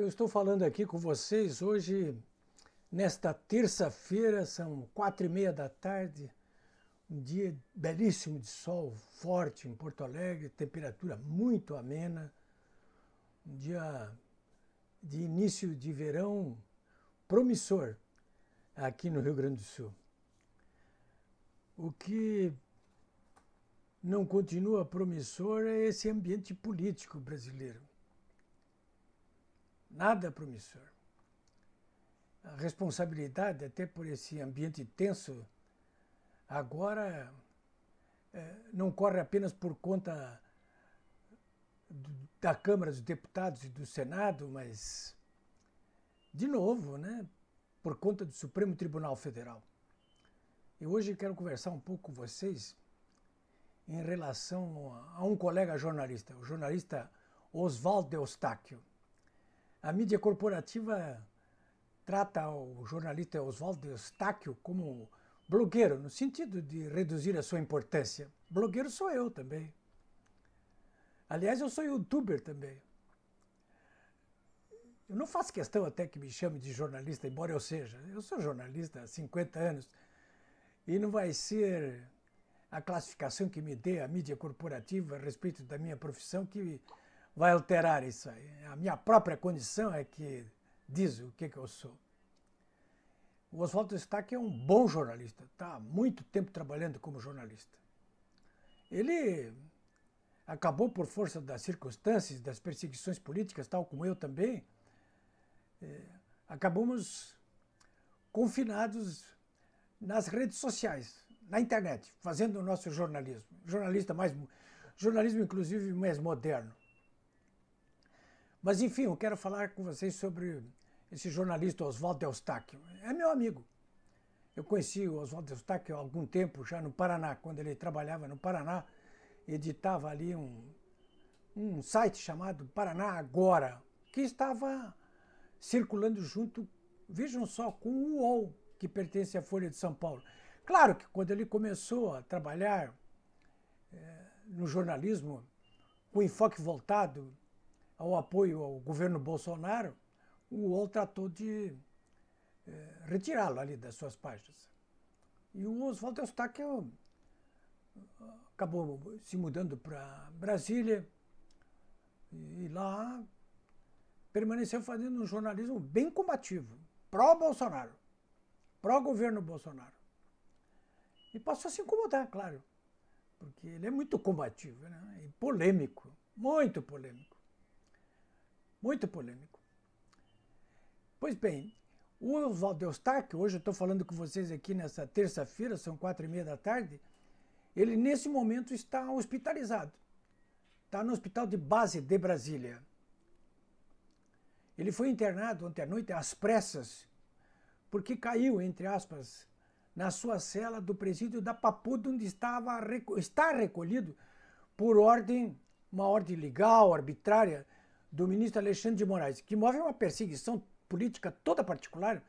Eu estou falando aqui com vocês hoje, nesta terça-feira, são quatro e meia da tarde, um dia belíssimo de sol, forte em Porto Alegre, temperatura muito amena, um dia de início de verão promissor aqui no Rio Grande do Sul. O que não continua promissor é esse ambiente político brasileiro nada é promissor. A responsabilidade, até por esse ambiente tenso, agora é, não corre apenas por conta do, da Câmara dos Deputados e do Senado, mas, de novo, né, por conta do Supremo Tribunal Federal. E hoje quero conversar um pouco com vocês em relação a um colega jornalista, o jornalista Oswaldo Eustáquio. A mídia corporativa trata o jornalista Oswaldo Eustáquio como blogueiro, no sentido de reduzir a sua importância. Blogueiro sou eu também. Aliás, eu sou youtuber também. Eu não faço questão até que me chame de jornalista, embora eu seja. Eu sou jornalista há 50 anos e não vai ser a classificação que me dê a mídia corporativa a respeito da minha profissão que vai alterar isso aí. A minha própria condição é que diz o que, que eu sou. O Oswaldo Stack é um bom jornalista, está há muito tempo trabalhando como jornalista. Ele acabou, por força das circunstâncias, das perseguições políticas, tal como eu também, eh, acabamos confinados nas redes sociais, na internet, fazendo o nosso jornalismo. Jornalista mais, jornalismo, inclusive, mais moderno. Mas enfim, eu quero falar com vocês sobre esse jornalista Oswaldo Eustáquio. É meu amigo. Eu conheci o Oswaldo Eustáquio há algum tempo já no Paraná, quando ele trabalhava no Paraná, editava ali um, um site chamado Paraná Agora, que estava circulando junto, vejam só, com o UOL, que pertence à Folha de São Paulo. Claro que quando ele começou a trabalhar é, no jornalismo, com enfoque voltado ao apoio ao governo Bolsonaro, o UOL tratou de eh, retirá-lo ali das suas páginas. E o Oswaldo Eustáquio eh, acabou se mudando para Brasília e lá permaneceu fazendo um jornalismo bem combativo, pró-Bolsonaro, pró-governo Bolsonaro. E passou a se incomodar, claro, porque ele é muito combativo né? e polêmico, muito polêmico. Muito polêmico. Pois bem, o Oswaldo Eustáquio, hoje eu estou falando com vocês aqui nessa terça-feira, são quatro e meia da tarde, ele nesse momento está hospitalizado. Está no hospital de base de Brasília. Ele foi internado ontem à noite às pressas, porque caiu, entre aspas, na sua cela do presídio da Papuda, onde estava, está recolhido por ordem, uma ordem legal, arbitrária, do ministro Alexandre de Moraes, que move uma perseguição política toda particular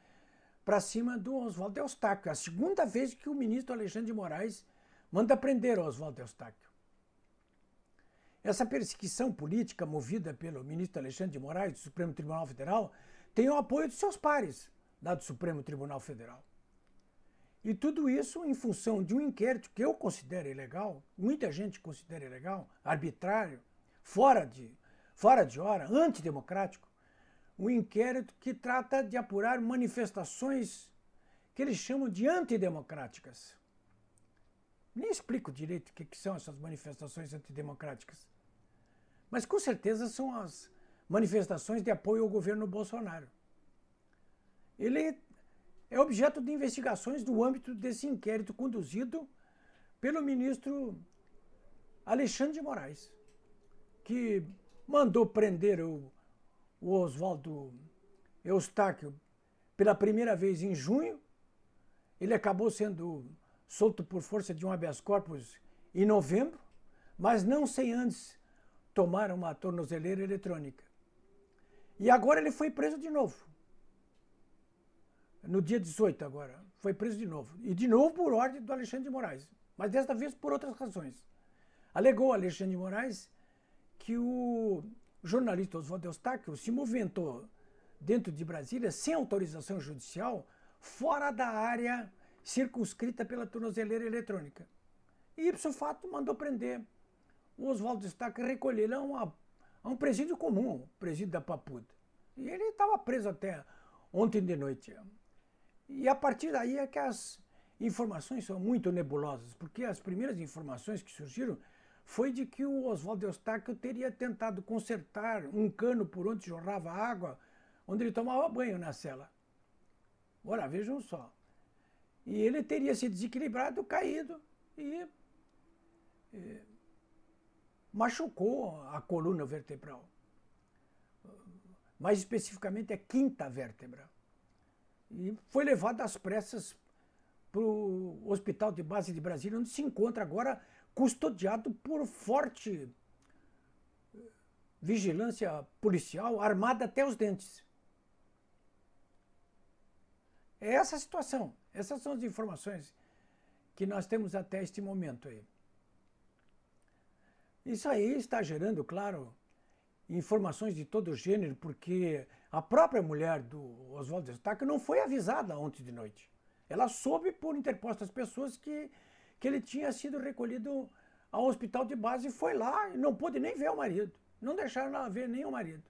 para cima do Oswaldo Eustáquio. É a segunda vez que o ministro Alexandre de Moraes manda prender Oswaldo Eustáquio. Essa perseguição política movida pelo ministro Alexandre de Moraes do Supremo Tribunal Federal tem o apoio de seus pares lá do Supremo Tribunal Federal. E tudo isso em função de um inquérito que eu considero ilegal, muita gente considera ilegal, arbitrário, fora de, fora de hora, antidemocrático, um inquérito que trata de apurar manifestações que eles chamam de antidemocráticas. Nem explico direito o que, são essas manifestações antidemocráticas. Mas com certeza são as manifestações de apoio ao governo Bolsonaro. Ele é objeto de investigações no âmbito desse inquérito conduzido pelo ministro Alexandre de Moraes, que mandou prender o, o Oswaldo Eustáquio pela primeira vez em junho. Ele acabou sendo solto por força de um habeas corpus em novembro, mas não sem antes tomar uma tornozeleira eletrônica. E agora ele foi preso de novo. No dia 18 agora, foi preso de novo. E de novo por ordem do Alexandre de Moraes, mas desta vez por outras razões. Alegou Alexandre de Moraes que o jornalista Oswaldo Eustáquio se movimentou dentro de Brasília sem autorização judicial, fora da área circunscrita pela tornozeleira eletrônica. E ipso fato mandou prender o Oswaldo Eustáquio recolher a, a um presídio comum, o presídio da Papuda. E ele estava preso até ontem de noite. E a partir daí é que as informações são muito nebulosas, porque as primeiras informações que surgiram foi de que o Oswaldo Eustáquio teria tentado consertar um cano por onde jorrava água, onde ele tomava banho na cela. Ora, vejam só. E ele teria se desequilibrado, caído e, e eh, machucou a coluna vertebral. Mais especificamente a quinta vértebra. E foi levado às pressas para o Hospital de Base de Brasília, onde se encontra agora custodiado por forte eh, vigilância policial armada até os dentes. É essa a situação. Essas são as informações que nós temos até este momento aí. Isso aí está gerando, claro, informações de todo gênero, porque a própria mulher do Oswaldo Destaque não foi avisada ontem de noite. Ela soube por interpostas pessoas que que ele tinha sido recolhido ao hospital de base e foi lá e não pôde nem ver o marido. Não deixaram ela ver nem o marido.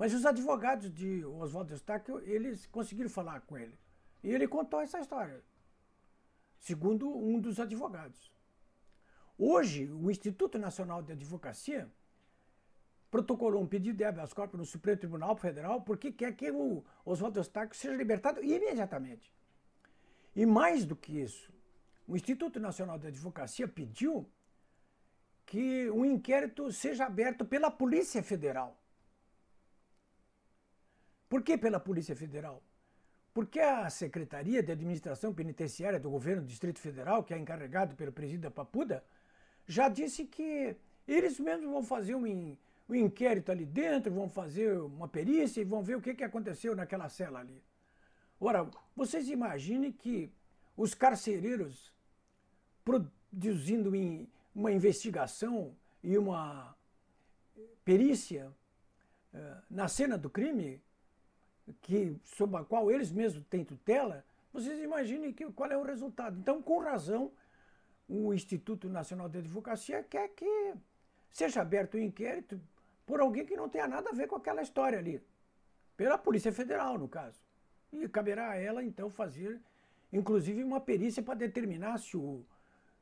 Mas os advogados de Oswaldo Eustáquio, eles conseguiram falar com ele. E ele contou essa história, segundo um dos advogados. Hoje, o Instituto Nacional de Advocacia protocolou um pedido de habeas corpus no Supremo Tribunal Federal porque quer que o Oswaldo Eustáquio seja libertado imediatamente. E mais do que isso, o Instituto Nacional de Advocacia pediu que um inquérito seja aberto pela Polícia Federal. Por que pela Polícia Federal? Porque a Secretaria de Administração Penitenciária do Governo do Distrito Federal, que é encarregado pelo presidente da Papuda, já disse que eles mesmos vão fazer um, um inquérito ali dentro, vão fazer uma perícia e vão ver o que, que aconteceu naquela cela ali. Ora, vocês imaginem que os carcereiros produzindo uma investigação e uma perícia eh, na cena do crime, que, sob a qual eles mesmos têm tutela, vocês imaginem que, qual é o resultado. Então, com razão, o Instituto Nacional de Advocacia quer que seja aberto o um inquérito por alguém que não tenha nada a ver com aquela história ali. Pela Polícia Federal, no caso. E caberá a ela, então, fazer, inclusive, uma perícia para determinar se o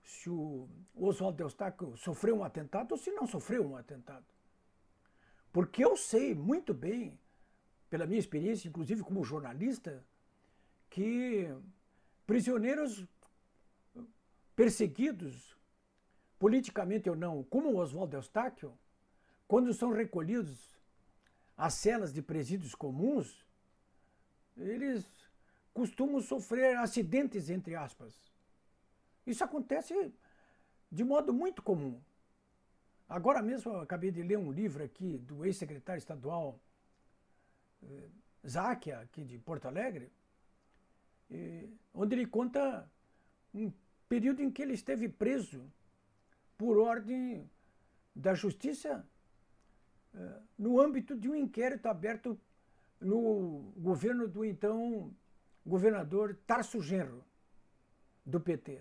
se o Oswaldo Eustáquio sofreu um atentado ou se não sofreu um atentado. Porque eu sei muito bem, pela minha experiência, inclusive como jornalista, que prisioneiros perseguidos, politicamente ou não, como o Oswaldo Eustáquio, quando são recolhidos às celas de presídios comuns, eles costumam sofrer acidentes, entre aspas isso acontece de modo muito comum. Agora mesmo eu acabei de ler um livro aqui do ex-secretário estadual eh, Záquia, aqui de Porto Alegre, onde ele conta um período em que ele esteve preso por ordem da justiça eh, no âmbito de um inquérito aberto no governo do então governador Tarso Genro, do PT.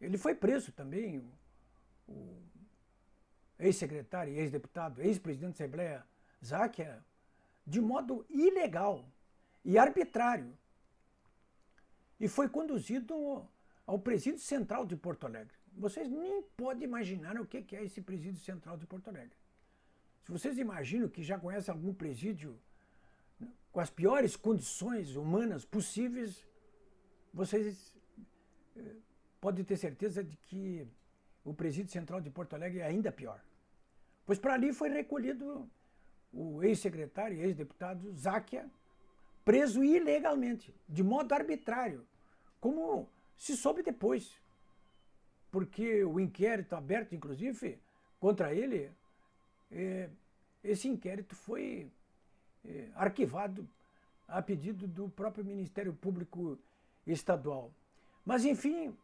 Ele foi preso também, o, o ex-secretário, ex-deputado, ex-presidente da Assembleia, Záquia, de modo ilegal e arbitrário. E foi conduzido ao presídio central de Porto Alegre. Vocês nem podem imaginar o que é esse presídio central de Porto Alegre. Se vocês imaginam que já conhecem algum presídio né, com as piores condições humanas possíveis, vocês eh, pode ter certeza de que o presídio central de Porto Alegre é ainda pior. Pois para ali foi recolhido o ex-secretário e ex-deputado Záquia, preso ilegalmente, de modo arbitrário, como se soube depois. Porque o inquérito aberto, inclusive, contra ele, é, esse inquérito foi é, arquivado a pedido do próprio Ministério Público Estadual. Mas, enfim,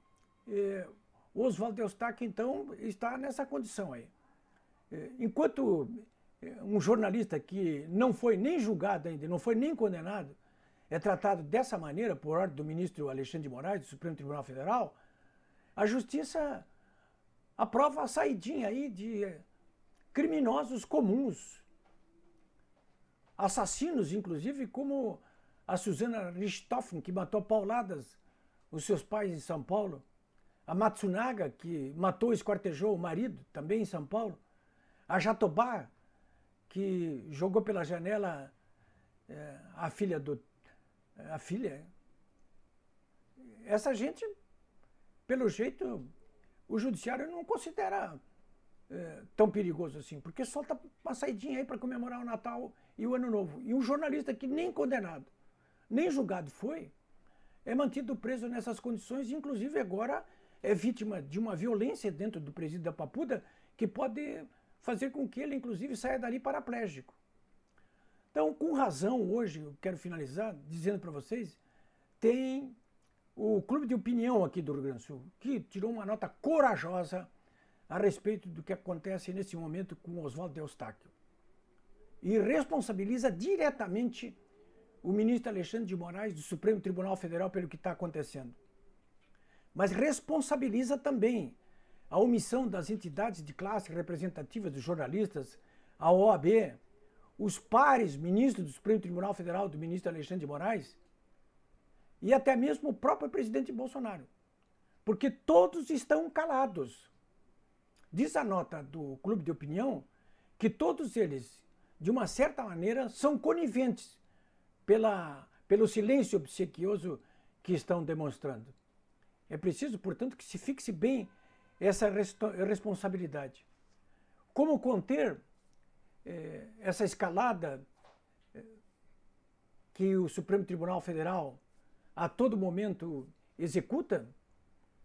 é, Oswaldo Eustáquio, então, está nessa condição aí. É, enquanto é, um jornalista que não foi nem julgado ainda, não foi nem condenado, é tratado dessa maneira por ordem do ministro Alexandre de Moraes, do Supremo Tribunal Federal, a justiça aprova a saidinha aí de é, criminosos comuns, assassinos, inclusive, como a Suzana Richthofen, que matou pauladas os seus pais em São Paulo, a Matsunaga, que matou e esquartejou o marido, também em São Paulo, a Jatobá, que jogou pela janela é, a filha do. A filha. Essa gente, pelo jeito, o judiciário não considera é, tão perigoso assim, porque solta uma saidinha aí para comemorar o Natal e o Ano Novo. E um jornalista que nem condenado, nem julgado foi, é mantido preso nessas condições, inclusive agora é vítima de uma violência dentro do presídio da Papuda que pode fazer com que ele, inclusive, saia dali paraplégico. Então, com razão, hoje, eu quero finalizar dizendo para vocês, tem o Clube de Opinião aqui do Rio Grande do Sul, que tirou uma nota corajosa a respeito do que acontece nesse momento com Oswaldo Eustáquio. E responsabiliza diretamente o ministro Alexandre de Moraes do Supremo Tribunal Federal pelo que está acontecendo mas responsabiliza também a omissão das entidades de classe representativas dos jornalistas, a OAB, os pares ministros do Supremo Tribunal Federal, do ministro Alexandre de Moraes, e até mesmo o próprio presidente Bolsonaro. Porque todos estão calados. Diz a nota do Clube de Opinião que todos eles, de uma certa maneira, são coniventes pela, pelo silêncio obsequioso que estão demonstrando. É preciso, portanto, que se fixe bem essa responsabilidade. Como conter eh, essa escalada eh, que o Supremo Tribunal Federal a todo momento executa?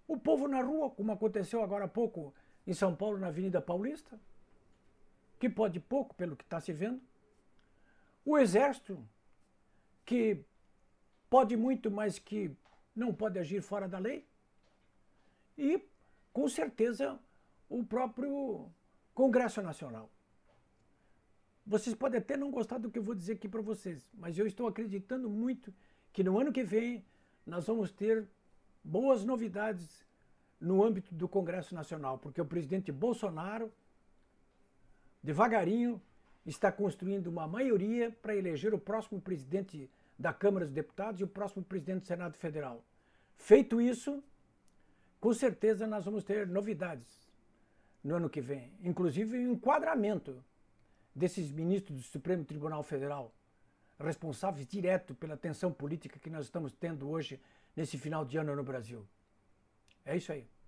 O povo na rua, como aconteceu agora há pouco em São Paulo, na Avenida Paulista, que pode pouco pelo que está se vendo. O Exército, que pode muito, mas que não pode agir fora da lei. E, com certeza, o próprio Congresso Nacional. Vocês podem até não gostar do que eu vou dizer aqui para vocês, mas eu estou acreditando muito que no ano que vem nós vamos ter boas novidades no âmbito do Congresso Nacional, porque o presidente Bolsonaro, devagarinho, está construindo uma maioria para eleger o próximo presidente da Câmara dos Deputados e o próximo presidente do Senado Federal. Feito isso, com certeza nós vamos ter novidades no ano que vem, inclusive o enquadramento desses ministros do Supremo Tribunal Federal, responsáveis direto pela tensão política que nós estamos tendo hoje nesse final de ano no Brasil. É isso aí.